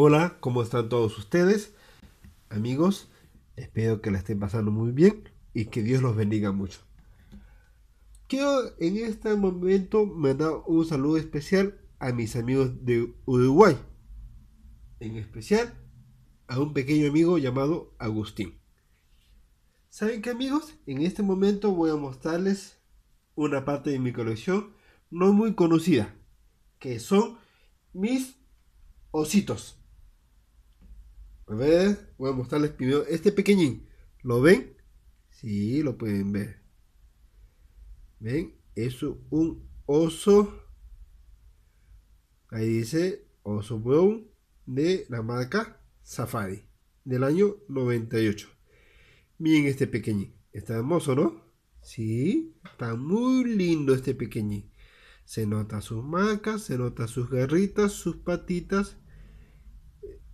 Hola, ¿cómo están todos ustedes? Amigos, espero que la estén pasando muy bien y que Dios los bendiga mucho. Quiero en este momento mandar un saludo especial a mis amigos de Uruguay. En especial a un pequeño amigo llamado Agustín. ¿Saben qué amigos? En este momento voy a mostrarles una parte de mi colección no muy conocida, que son mis ositos. A ver, voy a mostrarles primero este pequeñín. ¿Lo ven? Sí, lo pueden ver. ¿Ven? Es un oso. Ahí dice oso brown de la marca Safari del año 98. Miren este pequeñín. Está hermoso, ¿no? Sí, está muy lindo este pequeñín. Se nota sus marcas, se nota sus garritas, sus patitas.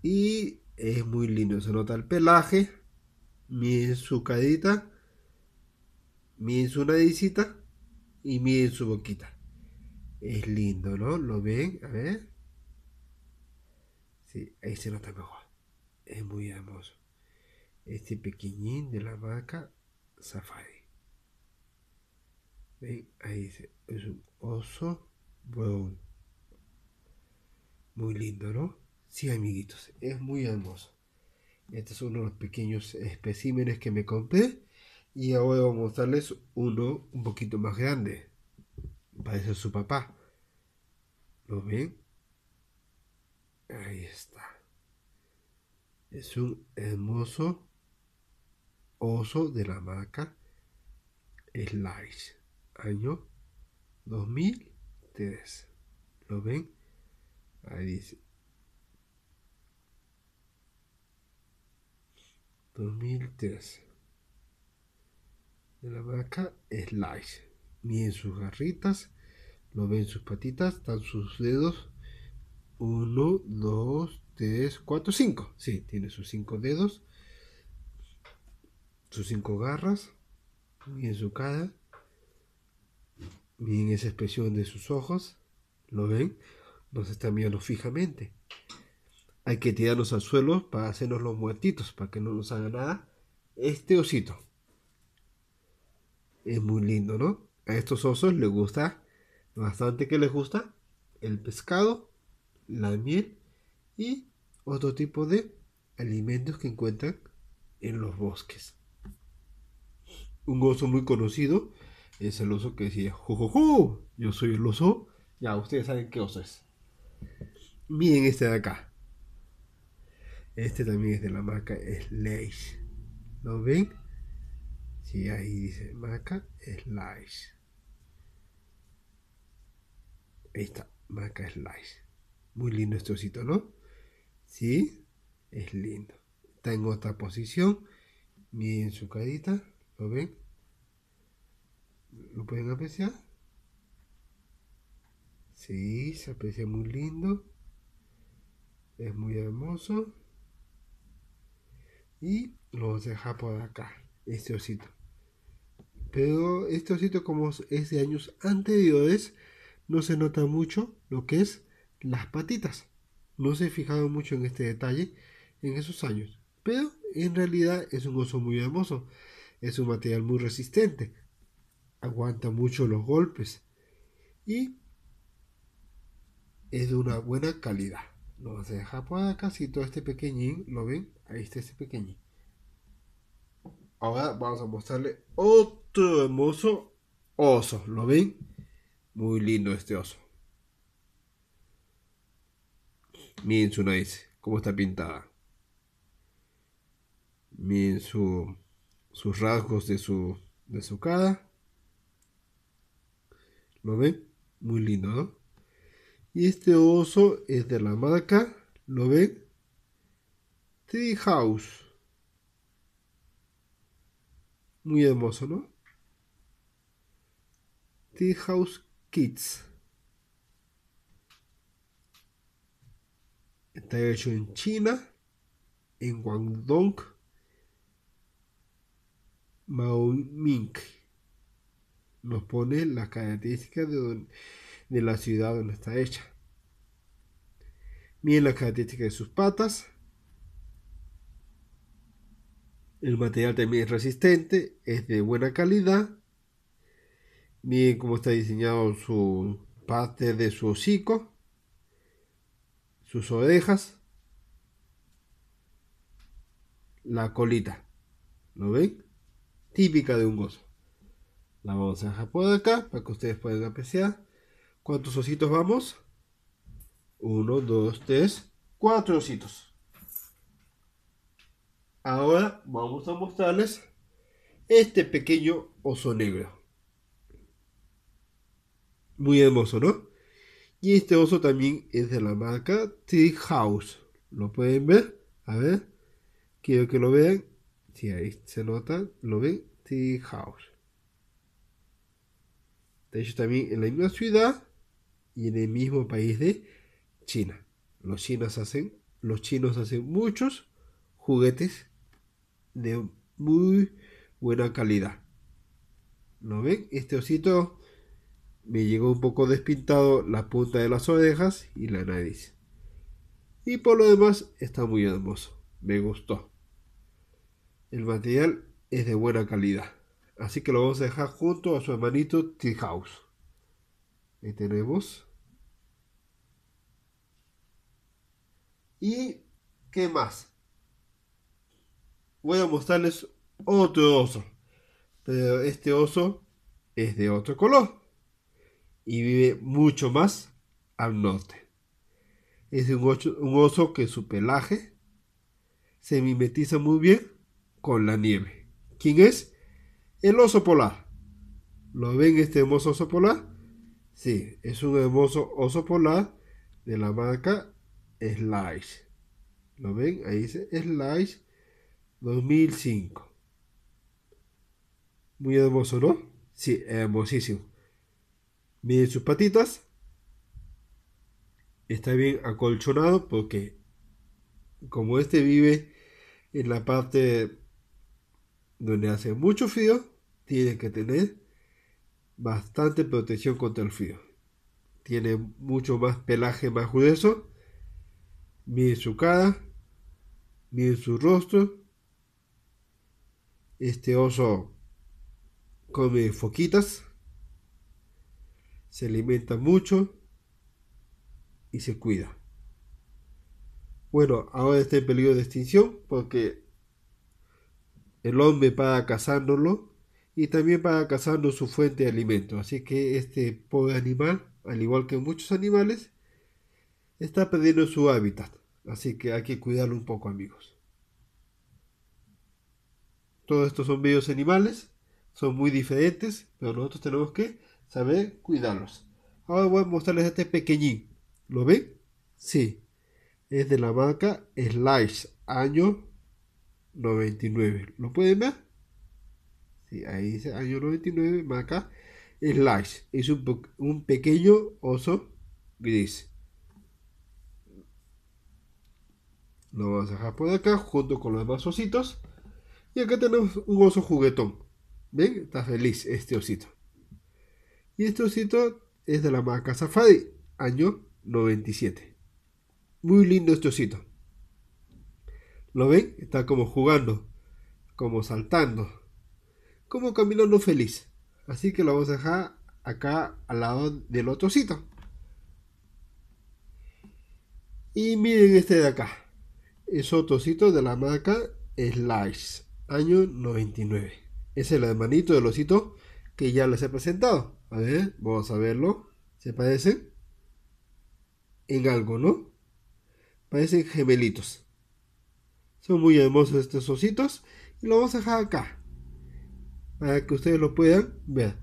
Y es muy lindo. Se nota el pelaje, miren su cadita, miren su naricita y miren su boquita. Es lindo, ¿no? ¿Lo ven? A ver. Sí, ahí se nota mejor. Es muy hermoso. Este pequeñín de la vaca, Safari. ¿Ven? Ahí dice, es un oso brown. Muy lindo, ¿no? Sí, amiguitos, es muy hermoso. Este es uno de los pequeños especímenes que me compré. Y ahora vamos a mostrarles uno un poquito más grande. Parece su papá. ¿Lo ven? Ahí está. Es un hermoso oso de la marca Slice. Año 2003. ¿Lo ven? Ahí dice 2013. De la vaca Slice. miren sus garritas, lo ven sus patitas, están sus dedos. 1, 2, 3, 4, 5. si tiene sus 5 dedos, sus 5 garras, bien su cara, miren esa expresión de sus ojos, lo ven, nos están mirando fijamente hay que tirarnos al suelo para hacernos los muertitos, para que no nos haga nada. Este osito. Es muy lindo, ¿no? A estos osos les gusta, bastante que les gusta, el pescado, la miel y otro tipo de alimentos que encuentran en los bosques. Un oso muy conocido es el oso que decía, ¡Jojojo! Yo soy el oso. Ya, ustedes saben qué oso es. Miren este de acá. Este también es de la marca Slice. ¿Lo ven? Sí, ahí dice marca Slice. Ahí está, marca Slice. Muy lindo este osito, ¿no? Sí, es lindo. Está en otra posición. Miren su carita, ¿lo ven? ¿Lo pueden apreciar? Sí, se aprecia muy lindo. Es muy hermoso y lo deja por acá, este osito. Pero este osito como es de años anteriores, no se nota mucho lo que es las patitas. No se he fijado mucho en este detalle en esos años. Pero en realidad es un oso muy hermoso. Es un material muy resistente. Aguanta mucho los golpes. Y es de una buena calidad lo vas a dejar por acá, si todo este pequeñín, ¿lo ven? Ahí está este pequeñín. Ahora vamos a mostrarle otro hermoso oso, ¿lo ven? Muy lindo este oso. Miren su nariz, cómo está pintada. Miren su, sus rasgos de su, de su cara. ¿Lo ven? Muy lindo, ¿no? Y este oso es de la marca, ¿lo ven? Treehouse House. Muy hermoso, ¿no? Treehouse House Kids. Está hecho en China, en Guangdong, Maoming. Nos pone las características de donde de la ciudad donde está hecha. Miren las características de sus patas. El material también es resistente, es de buena calidad. Miren cómo está diseñado su parte de su hocico, sus orejas, la colita. ¿Lo ven? Típica de un gozo. La vamos a dejar por acá para que ustedes puedan apreciar. ¿Cuántos ositos vamos? Uno, dos, tres, cuatro ositos. Ahora vamos a mostrarles este pequeño oso negro. Muy hermoso, ¿no? Y este oso también es de la marca t House. ¿Lo pueden ver? A ver. Quiero que lo vean. Si ahí se nota, lo ven. t House. De hecho, también en la misma ciudad y en el mismo país de China. Los chinos hacen, los chinos hacen muchos juguetes de muy buena calidad. ¿Lo ven? Este osito me llegó un poco despintado la punta de las orejas y la nariz. Y por lo demás está muy hermoso. Me gustó. El material es de buena calidad. Así que lo vamos a dejar junto a su hermanito T-House. Ahí tenemos. Este, ¿Y qué más? Voy a mostrarles otro oso. Pero este oso es de otro color. Y vive mucho más al norte. Es un un oso que su pelaje se mimetiza muy bien con la nieve. ¿Quién es? El oso polar. ¿Lo ven este hermoso oso polar? Sí, es un hermoso oso polar de la marca Slice. ¿Lo ven? Ahí dice Slice 2005. Muy hermoso, ¿no? Sí, hermosísimo. Miren sus patitas. Está bien acolchonado porque como este vive en la parte donde hace mucho frío, tiene que tener bastante protección contra el frío. Tiene mucho más pelaje más grueso, mide su cara, mide su rostro. Este oso come foquitas, se alimenta mucho y se cuida. Bueno, ahora está en peligro de extinción porque el hombre para cazándolo y también para cazarnos su fuente de alimento. Así que este pobre animal, al igual que muchos animales, está perdiendo su hábitat. Así que hay que cuidarlo un poco, amigos. Todos estos son bellos animales, son muy diferentes, pero nosotros tenemos que saber cuidarlos. Ahora voy a mostrarles este pequeñín. ¿Lo ven? Sí. Es de la marca Slice, año 99. ¿Lo pueden ver? ahí dice año 99, Maca Slash. Es un, un pequeño oso gris. Lo vamos a dejar por acá junto con los demás ositos. Y acá tenemos un oso juguetón. ¿Ven? Está feliz este osito. Y este osito es de la marca Safari, año 97. Muy lindo este osito. ¿Lo ven? Está como jugando, como saltando como Camilo no feliz. Así que lo vamos a dejar acá al lado del otro osito Y miren este de acá. Es otro de la marca Slice, año 99. Es el hermanito del osito que ya les he presentado. A ver, vamos a verlo. ¿Se parecen? En algo, ¿no? Parecen gemelitos. Son muy hermosos estos ositos. Y lo vamos a dejar acá para que ustedes lo puedan ver.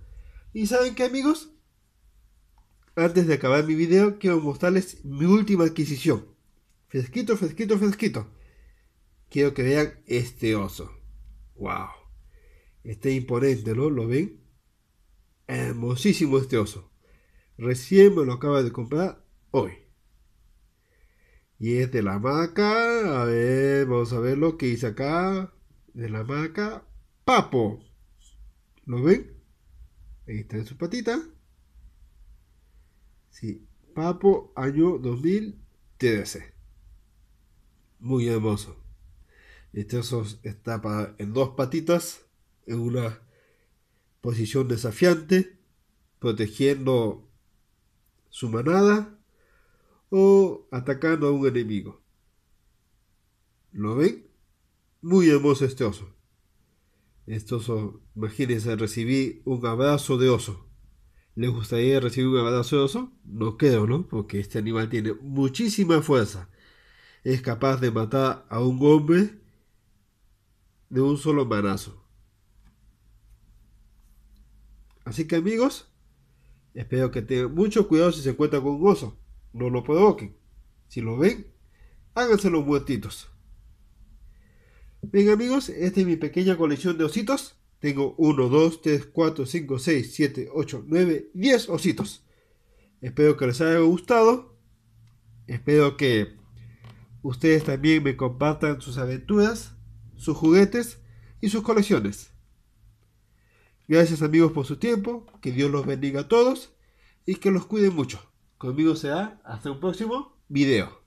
Y saben qué amigos, antes de acabar mi video, quiero mostrarles mi última adquisición. Fresquito, fresquito, fresquito. Quiero que vean este oso. ¡Wow! Este imponente, ¿no? ¿Lo ven? Hermosísimo este oso. Recién me lo acaba de comprar hoy. Y es de la maca. A ver, vamos a ver lo que hice acá. De la marca. Papo. ¿Lo ven? Ahí en sus patitas. Sí, Papo año 2013. Muy hermoso. Este oso está en dos patitas, en una posición desafiante, protegiendo su manada o atacando a un enemigo. ¿Lo ven? Muy hermoso este oso. Estos, imagínense, eh, recibí un abrazo de oso. ¿Les gustaría recibir un abrazo de oso? No creo, ¿no? Porque este animal tiene muchísima fuerza. Es capaz de matar a un hombre de un solo embarazo Así que amigos, espero que tengan mucho cuidado si se encuentran con un oso. No lo provoquen. Si lo ven, háganse los muertitos. Bien amigos, esta es mi pequeña colección de ositos. Tengo 1, 2, 3, 4, 5, 6, 7, 8, 9, 10 ositos. Espero que les haya gustado. Espero que ustedes también me compartan sus aventuras, sus juguetes y sus colecciones. Gracias amigos por su tiempo, que Dios los bendiga a todos y que los cuide mucho. Conmigo será hasta un próximo video.